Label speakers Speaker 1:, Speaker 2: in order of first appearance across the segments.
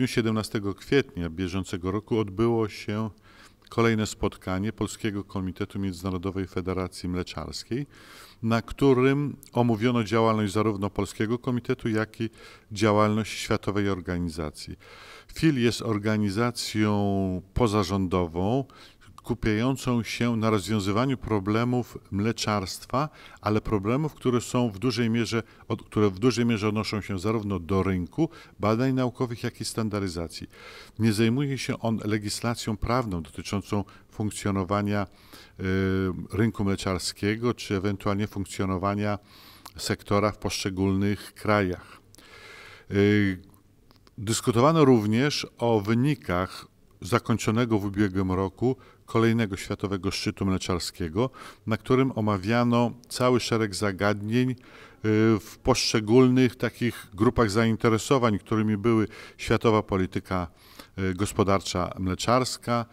Speaker 1: dniu 17 kwietnia bieżącego roku odbyło się kolejne spotkanie Polskiego Komitetu Międzynarodowej Federacji Mleczarskiej, na którym omówiono działalność zarówno Polskiego Komitetu, jak i działalność Światowej Organizacji. FIL jest organizacją pozarządową skupiającą się na rozwiązywaniu problemów mleczarstwa, ale problemów, które są w dużej mierze, od, które w dużej mierze odnoszą się zarówno do rynku, badań naukowych, jak i standaryzacji. Nie zajmuje się on legislacją prawną dotyczącą funkcjonowania y, rynku mleczarskiego, czy ewentualnie funkcjonowania sektora w poszczególnych krajach. Y, Dyskutowano również o wynikach zakończonego w ubiegłym roku kolejnego Światowego Szczytu Mleczarskiego, na którym omawiano cały szereg zagadnień y, w poszczególnych takich grupach zainteresowań, którymi były światowa polityka y, gospodarcza mleczarska,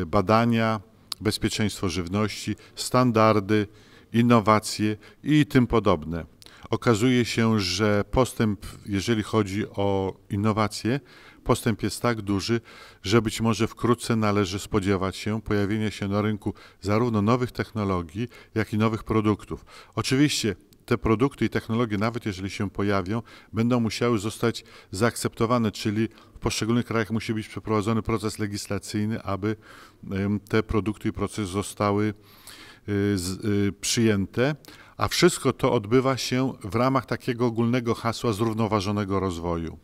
Speaker 1: y, badania, bezpieczeństwo żywności, standardy, innowacje i tym podobne. Okazuje się, że postęp, jeżeli chodzi o innowacje, postęp jest tak duży, że być może wkrótce należy spodziewać się pojawienia się na rynku zarówno nowych technologii, jak i nowych produktów. Oczywiście te produkty i technologie, nawet jeżeli się pojawią, będą musiały zostać zaakceptowane, czyli w poszczególnych krajach musi być przeprowadzony proces legislacyjny, aby te produkty i procesy zostały y, y, przyjęte a wszystko to odbywa się w ramach takiego ogólnego hasła zrównoważonego rozwoju.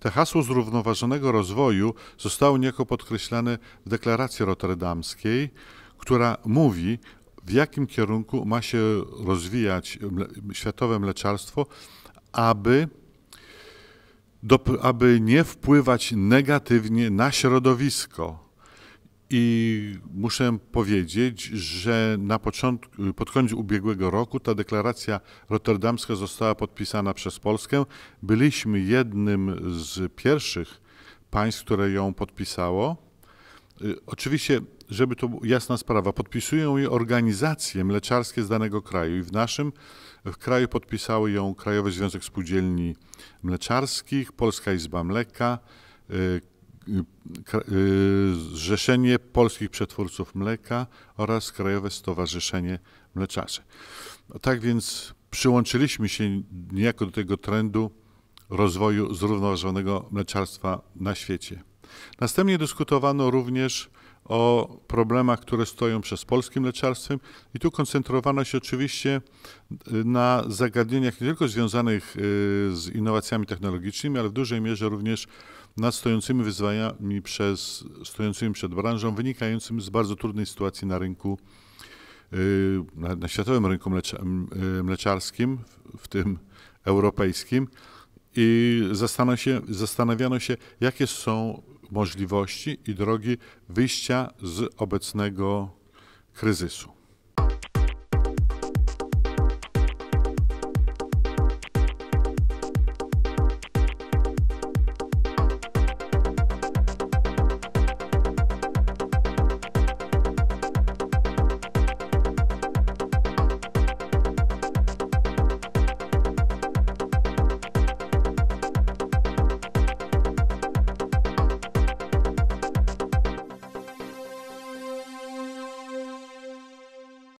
Speaker 1: Te hasło zrównoważonego rozwoju zostało niejako podkreślane w deklaracji rotterdamskiej, która mówi, w jakim kierunku ma się rozwijać światowe mleczarstwo, aby, do, aby nie wpływać negatywnie na środowisko i muszę powiedzieć, że na początku, pod koniec ubiegłego roku ta deklaracja rotterdamska została podpisana przez Polskę. Byliśmy jednym z pierwszych państw, które ją podpisało. Y, oczywiście, żeby to była jasna sprawa, podpisują je organizacje mleczarskie z danego kraju i w naszym w kraju podpisały ją Krajowy Związek Spółdzielni Mleczarskich, Polska Izba Mleka, y, Y, y, zrzeszenie Polskich Przetwórców Mleka oraz Krajowe Stowarzyszenie Mleczarzy. No tak więc przyłączyliśmy się niejako do tego trendu rozwoju zrównoważonego mleczarstwa na świecie. Następnie dyskutowano również o problemach, które stoją przez polskim leczarstwem i tu koncentrowano się oczywiście y, na zagadnieniach nie tylko związanych y, z innowacjami technologicznymi, ale w dużej mierze również nad stojącymi wyzwaniami przez, stojącymi przed branżą, wynikającymi z bardzo trudnej sytuacji na rynku, y, na, na światowym rynku mlecza, mleczarskim, w tym europejskim. I zastanawiano się, jakie są możliwości i drogi wyjścia z obecnego kryzysu.